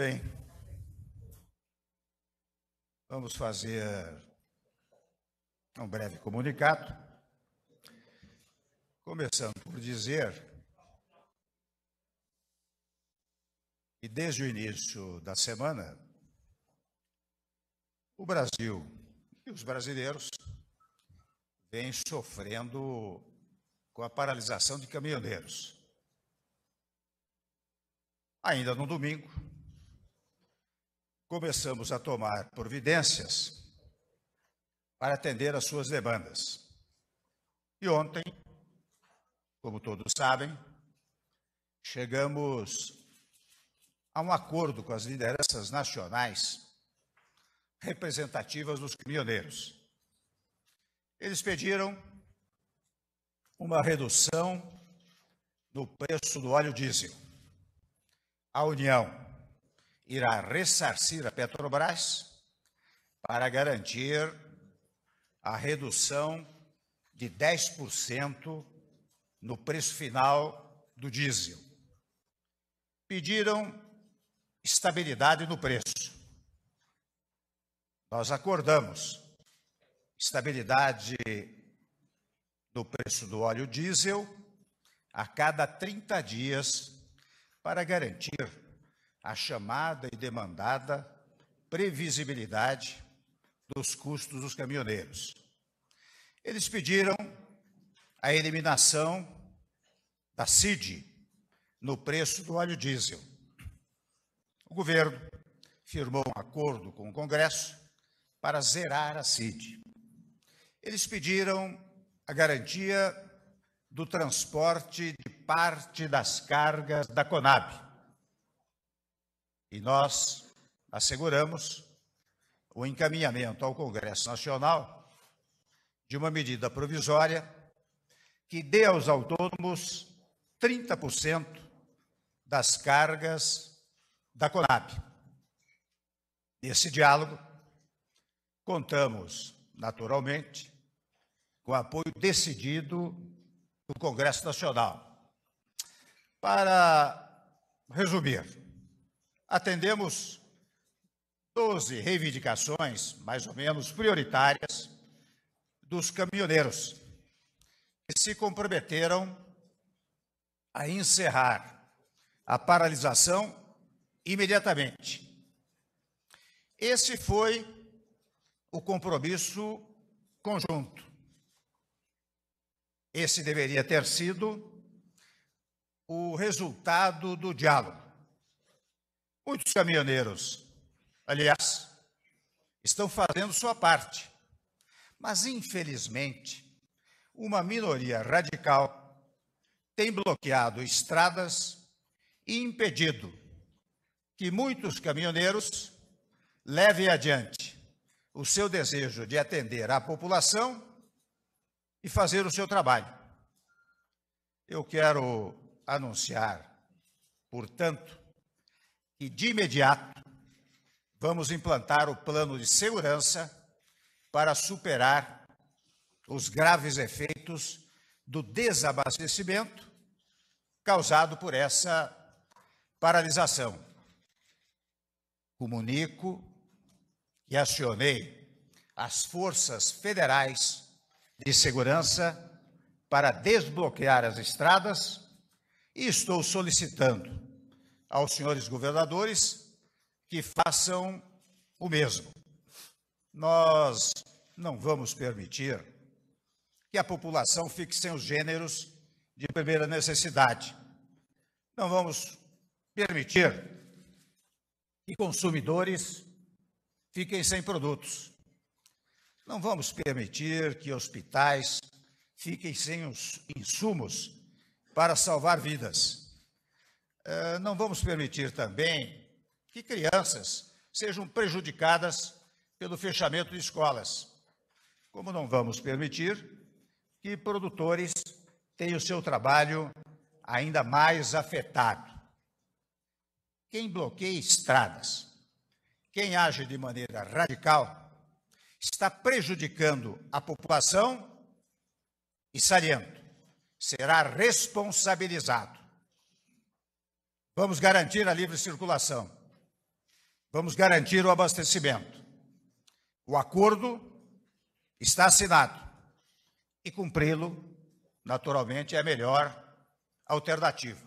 Bem, vamos fazer um breve comunicado. Começando por dizer que, desde o início da semana, o Brasil e os brasileiros vêm sofrendo com a paralisação de caminhoneiros. Ainda no domingo, começamos a tomar providências para atender às suas demandas. E ontem, como todos sabem, chegamos a um acordo com as lideranças nacionais representativas dos caminhoneiros. Eles pediram uma redução no preço do óleo diesel. A União irá ressarcir a Petrobras para garantir a redução de 10% no preço final do diesel. Pediram estabilidade no preço. Nós acordamos estabilidade do preço do óleo diesel a cada 30 dias para garantir a chamada e demandada previsibilidade dos custos dos caminhoneiros. Eles pediram a eliminação da CID no preço do óleo diesel. O governo firmou um acordo com o Congresso para zerar a CID. Eles pediram a garantia do transporte de parte das cargas da Conab e nós asseguramos o encaminhamento ao Congresso Nacional de uma medida provisória que dê aos autônomos 30% das cargas da Conab. Nesse diálogo, contamos, naturalmente, com o apoio decidido do Congresso Nacional. Para resumir, atendemos 12 reivindicações, mais ou menos prioritárias, dos caminhoneiros, que se comprometeram a encerrar a paralisação imediatamente. Esse foi o compromisso conjunto. Esse deveria ter sido o resultado do diálogo. Muitos caminhoneiros, aliás, estão fazendo sua parte, mas infelizmente, uma minoria radical tem bloqueado estradas e impedido que muitos caminhoneiros levem adiante o seu desejo de atender à população e fazer o seu trabalho. Eu quero anunciar, portanto, que de imediato vamos implantar o plano de segurança para superar os graves efeitos do desabastecimento causado por essa paralisação. Comunico e acionei as forças federais de segurança para desbloquear as estradas e estou solicitando aos senhores governadores que façam o mesmo. Nós não vamos permitir que a população fique sem os gêneros de primeira necessidade. Não vamos permitir que consumidores fiquem sem produtos. Não vamos permitir que hospitais fiquem sem os insumos para salvar vidas. Eh, não vamos permitir também que crianças sejam prejudicadas pelo fechamento de escolas, como não vamos permitir que produtores tenham o seu trabalho ainda mais afetado. Quem bloqueia estradas, quem age de maneira radical, está prejudicando a população e, saliento, será responsabilizado Vamos garantir a livre circulação. Vamos garantir o abastecimento. O acordo está assinado e cumpri-lo, naturalmente, é a melhor alternativa.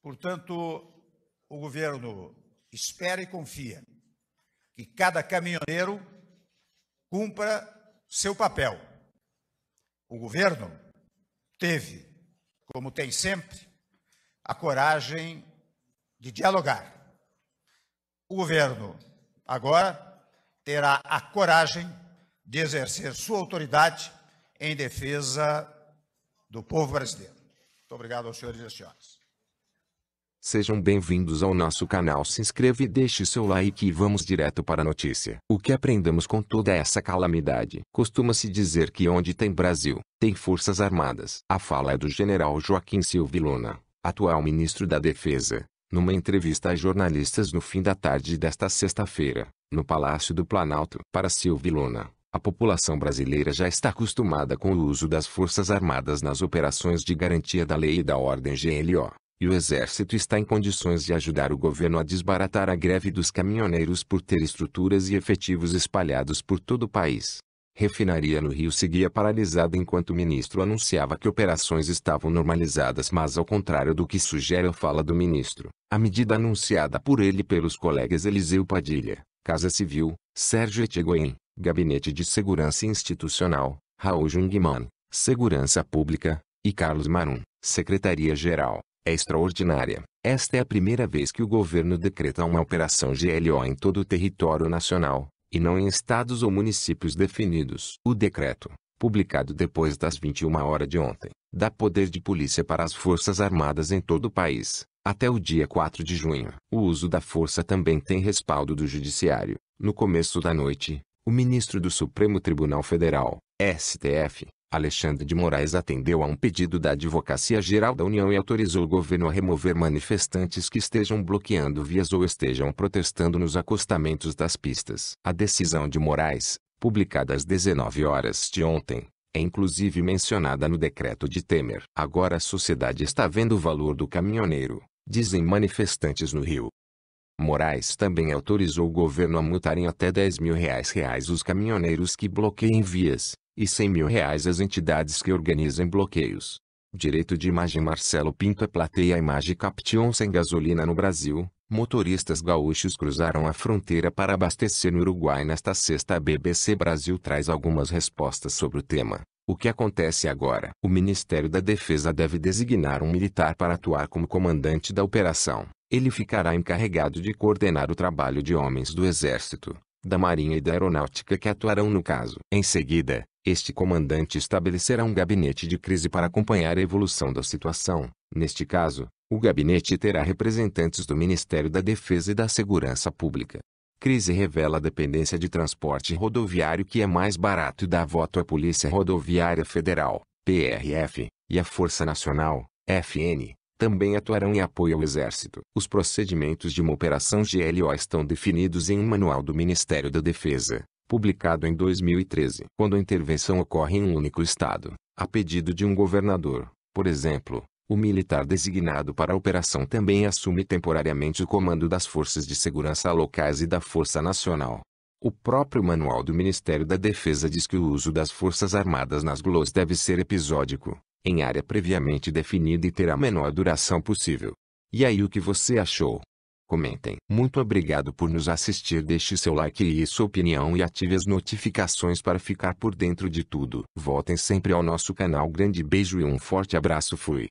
Portanto, o governo espera e confia que cada caminhoneiro cumpra seu papel. O governo teve, como tem sempre, a coragem de dialogar. O governo agora terá a coragem de exercer sua autoridade em defesa do povo brasileiro. Muito obrigado aos senhores e às senhoras. Sejam bem-vindos ao nosso canal. Se inscreva e deixe seu like e vamos direto para a notícia. O que aprendemos com toda essa calamidade? Costuma-se dizer que onde tem Brasil, tem Forças Armadas. A fala é do general Joaquim Silvio Luna, atual ministro da Defesa, numa entrevista a jornalistas no fim da tarde desta sexta-feira, no Palácio do Planalto. Para Silvio Luna, a população brasileira já está acostumada com o uso das Forças Armadas nas operações de garantia da lei e da ordem GLO, e o Exército está em condições de ajudar o governo a desbaratar a greve dos caminhoneiros por ter estruturas e efetivos espalhados por todo o país refinaria no Rio seguia paralisada enquanto o ministro anunciava que operações estavam normalizadas, mas ao contrário do que sugere a fala do ministro, a medida anunciada por ele e pelos colegas Eliseu Padilha, Casa Civil, Sérgio Etigoin, Gabinete de Segurança Institucional, Raul Jungmann, Segurança Pública, e Carlos Marum, Secretaria-Geral, é extraordinária. Esta é a primeira vez que o governo decreta uma operação GLO em todo o território nacional, e não em estados ou municípios definidos. O decreto, publicado depois das 21 horas de ontem, dá poder de polícia para as Forças Armadas em todo o país, até o dia 4 de junho. O uso da força também tem respaldo do Judiciário. No começo da noite, o ministro do Supremo Tribunal Federal, STF, Alexandre de Moraes atendeu a um pedido da Advocacia Geral da União e autorizou o governo a remover manifestantes que estejam bloqueando vias ou estejam protestando nos acostamentos das pistas. A decisão de Moraes, publicada às 19 horas de ontem, é inclusive mencionada no decreto de Temer. Agora a sociedade está vendo o valor do caminhoneiro, dizem manifestantes no Rio. Moraes também autorizou o governo a em até 10 mil reais, reais os caminhoneiros que bloqueiem vias, e 100 mil reais às entidades que organizem bloqueios. Direito de imagem Marcelo Pinto é plateia imagem Caption sem gasolina no Brasil. Motoristas gaúchos cruzaram a fronteira para abastecer no Uruguai nesta sexta. A BBC Brasil traz algumas respostas sobre o tema. O que acontece agora? O Ministério da Defesa deve designar um militar para atuar como comandante da operação. Ele ficará encarregado de coordenar o trabalho de homens do Exército, da Marinha e da Aeronáutica que atuarão no caso. Em seguida, este comandante estabelecerá um gabinete de crise para acompanhar a evolução da situação. Neste caso, o gabinete terá representantes do Ministério da Defesa e da Segurança Pública. Crise revela a dependência de transporte rodoviário que é mais barato e dá voto à Polícia Rodoviária Federal, PRF, e à Força Nacional, FN, também atuarão em apoio ao Exército. Os procedimentos de uma operação GLO estão definidos em um manual do Ministério da Defesa publicado em 2013. Quando a intervenção ocorre em um único estado, a pedido de um governador, por exemplo, o militar designado para a operação também assume temporariamente o comando das forças de segurança locais e da Força Nacional. O próprio manual do Ministério da Defesa diz que o uso das Forças Armadas nas GLOs deve ser episódico, em área previamente definida e ter a menor duração possível. E aí o que você achou? comentem. Muito obrigado por nos assistir. Deixe seu like e sua opinião e ative as notificações para ficar por dentro de tudo. Voltem sempre ao nosso canal. Grande beijo e um forte abraço. Fui.